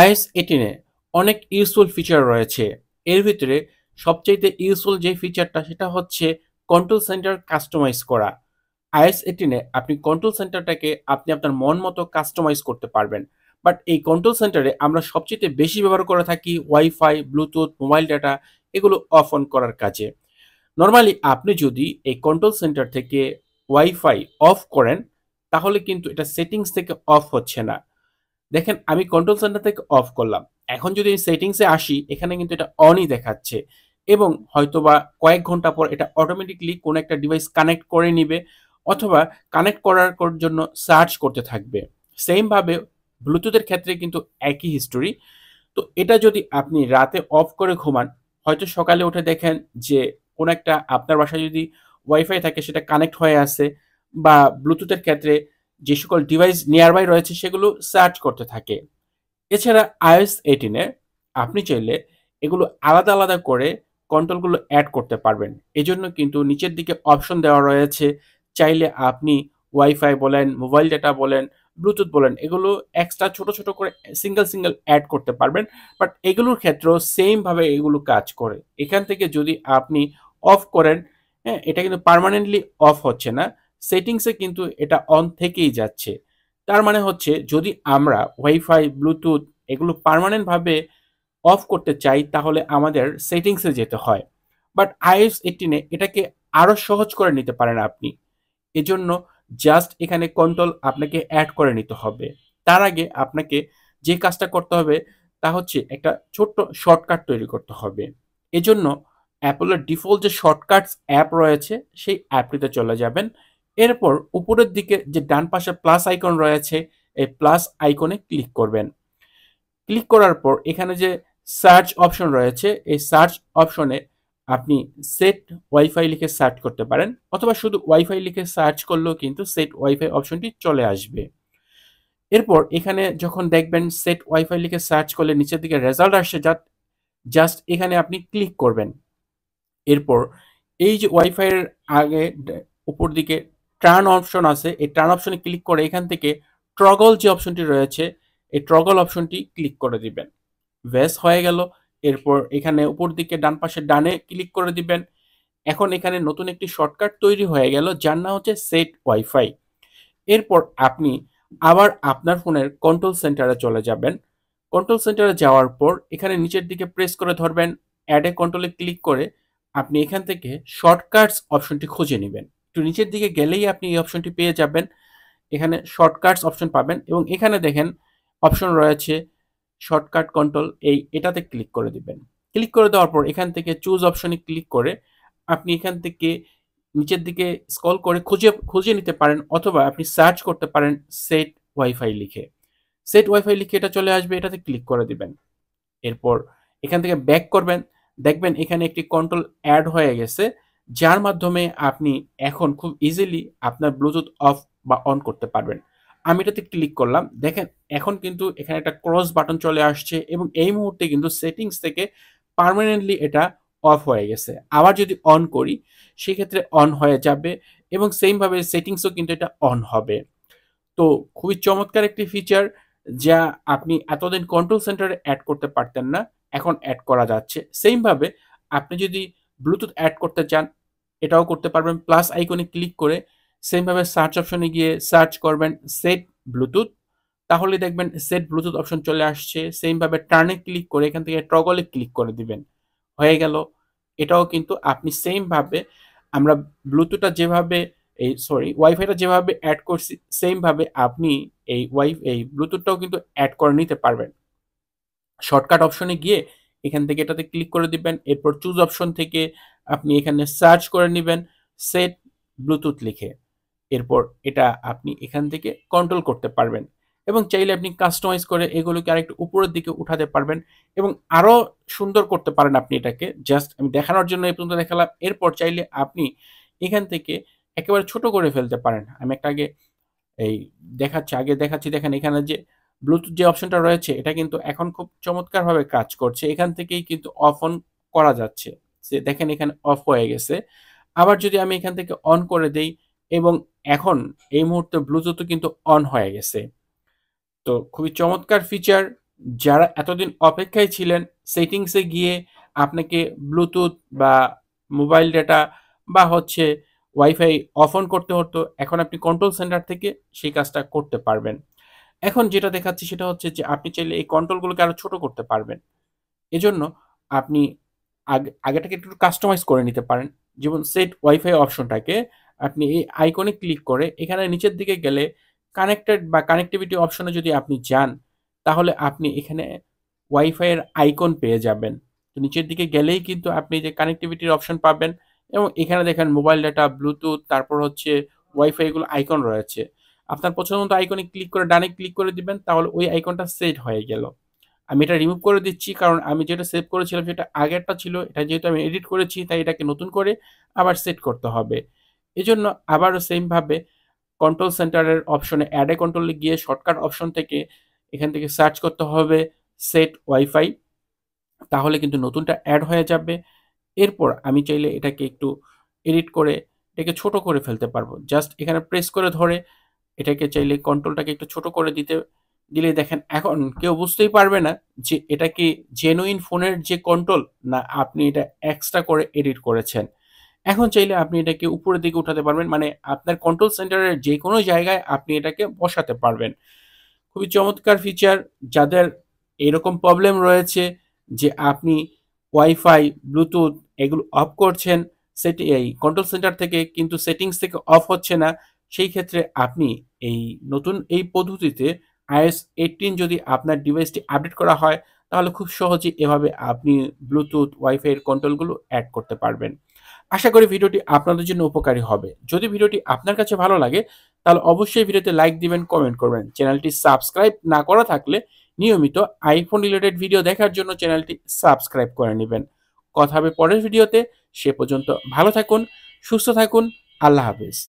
is এইটিনে অনেক useful feature রয়েছে এর ভিতরে সবচাইতে ইউজফুল যে ফিচারটা সেটা হচ্ছে কন্ট্রোল সেন্টার কাস্টমাইজ করা আইএস এইটিনে আপনি কন্ট্রোল সেন্টারটাকে আপনি আপনার মন মতো কাস্টমাইজ করতে পারবেন বাট এই কন্ট্রোল সেন্টারে আমরা সবচেয়ে বেশি ব্যবহার করে থাকি ওয়াইফাই ব্লুটুথ মোবাইল ডাটা এগুলো অফ অন করার কাজে নর্মালি আপনি যদি এই কন্ট্রোল সেন্টার থেকে ওয়াইফাই অফ করেন তাহলে কিন্তু এটা সেটিংস থেকে অফ হচ্ছে না দেখেন আমি কন্ট্রোল সেন্টার থেকে অফ করলাম এখন যদি সেটিংসে আসি এখানে কিন্তু এটা অনই দেখাচ্ছে এবং হয়তোবা কয়েক ঘন্টা পর এটা অটোমেটিকলি কোনো একটা ডিভাইস কানেক্ট করে নিবে অথবা কানেক্ট করার জন্য সার্চ করতে থাকবে সেমভাবে ব্লুটুথের ক্ষেত্রে কিন্তু একই হিস্টোরি তো এটা যদি আপনি রাতে অফ করে ঘুমান হয়তো সকালে উঠে দেখেন যে কোনো একটা আপনার বাসায় যদি ওয়াইফাই থাকে সেটা কানেক্ট হয়ে আছে বা ব্লুটুথের ক্ষেত্রে যে সকল ডিভাইস নিয়ারবাই রয়েছে সেগুলো সার্চ করতে থাকে এছাড়া আইওএস এইটিনে আপনি চাইলে এগুলো আলাদা আলাদা করে কন্ট্রোলগুলো অ্যাড করতে পারবেন এজন্য কিন্তু নিচের দিকে অপশন দেওয়া রয়েছে চাইলে আপনি ওয়াইফাই বলেন মোবাইল ডেটা বলেন ব্লুটুথ বলেন এগুলো এক্সট্রা ছোট ছোট করে সিঙ্গেল সিঙ্গেল অ্যাড করতে পারবেন বাট এগুলোর ক্ষেত্রেও সেমভাবে এগুলো কাজ করে এখান থেকে যদি আপনি অফ করেন হ্যাঁ এটা কিন্তু পারমানেন্টলি অফ হচ্ছে না সেটিংসে কিন্তু এটা অন থেকেই যাচ্ছে তার মানে হচ্ছে যদি আমরা ওয়াইফাই ব্লুটুথ এগুলো পারমানেন্টভাবে অফ করতে চাই তাহলে আমাদের সেটিংসে যেতে হয় বাট আইএস এইটিনে এটাকে আরও সহজ করে নিতে পারেন আপনি এজন্য জাস্ট এখানে কন্ট্রোল আপনাকে অ্যাড করে নিতে হবে তার আগে আপনাকে যে কাজটা করতে হবে তা হচ্ছে একটা ছোট্ট শর্টকাট তৈরি করতে হবে এজন্য অ্যাপলের ডিফল্ট যে শর্টকাটস অ্যাপ রয়েছে সেই অ্যাপটিতে চলে যাবেন এরপর উপরের দিকে যে ডান পাশে প্লাস আইকন রয়েছে এই প্লাস আইকনে ক্লিক করবেন ক্লিক করার পর এখানে যে সার্চ অপশন রয়েছে এই সার্চ অপশনে আপনি সেট ওয়াইফাই লিখে সার্চ করতে পারেন অথবা শুধু ওয়াইফাই লিখে সার্চ করলেও কিন্তু সেট ওয়াইফাই অপশনটি চলে আসবে এরপর এখানে যখন দেখবেন সেট ওয়াইফাই লিখে সার্চ করলে নিচের দিকে রেজাল্ট আসছে যা জাস্ট এখানে আপনি ক্লিক করবেন এরপর এই যে ওয়াইফাইয়ের আগে উপর দিকে টার্ন অপশন আছে এই টার্ন অপশনে ক্লিক করে এখান থেকে ট্রগল যে অপশনটি রয়েছে এই ট্রগল অপশনটি ক্লিক করে দিবেন ভেস হয়ে গেল এরপর এখানে উপর দিকে ডান পাশে ডানে ক্লিক করে দিবেন এখন এখানে নতুন একটি শর্টকাট তৈরি হয়ে গেল যার নাম হচ্ছে সেট ওয়াইফাই এরপর আপনি আবার আপনার ফোনের কন্ট্রোল সেন্টারে চলে যাবেন কন্ট্রোল সেন্টারে যাওয়ার পর এখানে নিচের দিকে প্রেস করে ধরবেন অ্যাডে কন্ট্রোলে ক্লিক করে আপনি এখান থেকে শর্টকাটস অপশনটি খুঁজে নেবেন একটু নিচের দিকে গেলেই আপনি এই অপশনটি পেয়ে যাবেন এখানে শর্টকাটস অপশন পাবেন এবং এখানে দেখেন অপশন রয়েছে শর্টকাট কন্ট্রোল এই এটাতে ক্লিক করে দিবেন ক্লিক করে দেওয়ার পর এখান থেকে চুজ অপশনে ক্লিক করে আপনি এখান থেকে নিচের দিকে স্কল করে খুঁজে খুঁজে নিতে পারেন অথবা আপনি সার্চ করতে পারেন সেট ওয়াইফাই লিখে সেট ওয়াইফাই লিখে এটা চলে আসবে এটাতে ক্লিক করে দিবেন এরপর এখান থেকে ব্যাক করবেন দেখবেন এখানে একটি কন্ট্রোল অ্যাড হয়ে গেছে যার মাধ্যমে আপনি এখন খুব ইজিলি আপনার ব্লুটুথ অফ বা অন করতে পারবেন আমি এটাতে ক্লিক করলাম দেখেন এখন কিন্তু এখানে একটা ক্রস বাটন চলে আসছে এবং এই মুহূর্তে কিন্তু সেটিংস থেকে পারমানেন্টলি এটা অফ হয়ে গেছে আবার যদি অন করি সেক্ষেত্রে অন হয়ে যাবে এবং সেমভাবে সেটিংসও কিন্তু এটা অন হবে তো খুবই চমৎকার একটি ফিচার যা আপনি এতদিন কন্ট্রোল সেন্টারে অ্যাড করতে পারতেন না এখন অ্যাড করা যাচ্ছে সেমভাবে আপনি যদি ব্লুটুথ অ্যাড করতে চান এটাও করতে পারবেন প্লাস আইকনে ক্লিক করে সেমভাবে সার্চ অপশনে গিয়ে সার্চ করবেন সেট ব্লুটুথ তাহলে দেখবেন সেট ব্লুটুথ অপশন চলে আসছে সেমভাবে টার্নে ক্লিক করে এখান থেকে ট্রগলে ক্লিক করে দিবেন হয়ে গেল এটাও কিন্তু আপনি সেমভাবে আমরা ব্লুটুথটা যেভাবে এই সরি ওয়াইফাইটা যেভাবে অ্যাড করছি সেমভাবে আপনি এই ওয়াইফ এই ব্লুটুথটাও কিন্তু অ্যাড করে নিতে পারবেন শর্টকাট অপশনে গিয়ে এখান থেকে এটাতে ক্লিক করে দিবেন এরপর চুজ অপশন থেকে আপনি এখানে সার্চ করে নেবেন সেট ব্লুটুথ লিখে এরপর এটা আপনি এখান থেকে কন্ট্রোল করতে পারবেন এবং চাইলে আপনি কাস্টমাইজ করে এগুলোকে আরেকটু উপরের দিকে উঠাতে পারবেন এবং আরও সুন্দর করতে পারেন আপনি এটাকে জাস্ট আমি দেখানোর জন্য এই পর্যন্ত দেখালাম এরপর চাইলে আপনি এখান থেকে একেবারে ছোট করে ফেলতে পারেন আমি একটা আগে এই দেখাচ্ছি আগে দেখাচ্ছি দেখেন এখানে যে ব্লুটুথ যে অপশনটা রয়েছে এটা কিন্তু এখন খুব চমৎকারভাবে কাজ করছে এখান থেকেই কিন্তু অফ অন করা যাচ্ছে দেখেন এখানে অফ হয়ে গেছে আবার যদি আমি এখান থেকে অন করে দেই এবং এখন এই মুহূর্তে ব্লুটুথও কিন্তু অন হয়ে গেছে তো খুবই চমৎকার ফিচার যারা এতদিন অপেক্ষায় ছিলেন সেটিংসে গিয়ে আপনাকে ব্লুটুথ বা মোবাইল ডেটা বা হচ্ছে ওয়াইফাই অফ অন করতে হতো এখন আপনি কন্ট্রোল সেন্টার থেকে সেই কাজটা করতে পারবেন এখন যেটা দেখাচ্ছি সেটা হচ্ছে যে আপনি চাইলে এই কন্ট্রোলগুলোকে আরও ছোট করতে পারবেন এজন্য আপনি আগে আগেটাকে একটু কাস্টমাইজ করে নিতে পারেন যেমন সেট ওয়াইফাই অপশনটাকে আপনি এই আইকনে ক্লিক করে এখানে নিচের দিকে গেলে কানেক্টেড বা কানেকটিভিটি অপশনে যদি আপনি যান তাহলে আপনি এখানে ওয়াইফাইয়ের আইকন পেয়ে যাবেন তো নিচের দিকে গেলেই কিন্তু আপনি যে কানেক্টিভিটির অপশন পাবেন এবং এখানে দেখেন মোবাইল ডাটা ব্লুটুথ তারপর হচ্ছে ওয়াইফাই এগুলো আইকন রয়েছে আপনার পছন্দ মতো আইকনে ক্লিক করে ডানে ক্লিক করে দিবেন তাহলে ওই আইকনটা সেট হয়ে গেল আমি এটা রিমুভ করে দিচ্ছি কারণ আমি যেটা সেভ করেছিলাম সেটা আগেরটা ছিল এটা যেহেতু আমি এডিট করেছি তাই এটাকে নতুন করে আবার সেট করতে হবে এজন্য আবারও সেমভাবে কন্ট্রোল সেন্টারের অপশনে অ্যাডে কন্ট্রোলে গিয়ে শর্টকাট অপশন থেকে এখান থেকে সার্চ করতে হবে সেট ওয়াইফাই তাহলে কিন্তু নতুনটা অ্যাড হয়ে যাবে এরপর আমি চাইলে এটাকে একটু এডিট করে এটাকে ছোট করে ফেলতে পারবো জাস্ট এখানে প্রেস করে ধরে এটাকে চাইলে কন্ট্রোলটাকে একটু ছোট করে দিতে দিলে দেখেন এখন কেউ বুঝতেই পারবে না যে এটা কি জেনুইন ফোনের যে কন্ট্রোল না আপনি এটা এক্সট্রা করে এডিট করেছেন এখন চাইলে আপনি এটাকে উপরের দিকে উঠাতে পারবেন মানে আপনার কন্ট্রোল সেন্টারের যে কোনো জায়গায় আপনি এটাকে বসাতে পারবেন খুবই চমৎকার ফিচার যাদের এরকম প্রবলেম রয়েছে যে আপনি ওয়াইফাই ব্লুটুথ এগুলো অফ করছেন সেটি এই কন্ট্রোল সেন্টার থেকে কিন্তু সেটিংস থেকে অফ হচ্ছে না সেই ক্ষেত্রে আপনি এই নতুন এই পদ্ধতিতে আইএস এইটিন যদি আপনার ডিভাইসটি আপডেট করা হয় তাহলে খুব সহজেই এভাবে আপনি ব্লুটুথ ওয়াইফাইয়ের কন্ট্রোলগুলো অ্যাড করতে পারবেন আশা করি ভিডিওটি আপনাদের জন্য উপকারী হবে যদি ভিডিওটি আপনার কাছে ভালো লাগে তাহলে অবশ্যই ভিডিওতে লাইক দিবেন কমেন্ট করবেন চ্যানেলটি সাবস্ক্রাইব না করা থাকলে নিয়মিত আইফোন রিলেটেড ভিডিও দেখার জন্য চ্যানেলটি সাবস্ক্রাইব করে নেবেন কথা হবে পরের ভিডিওতে সে পর্যন্ত ভালো থাকুন সুস্থ থাকুন আল্লাহ হাফেজ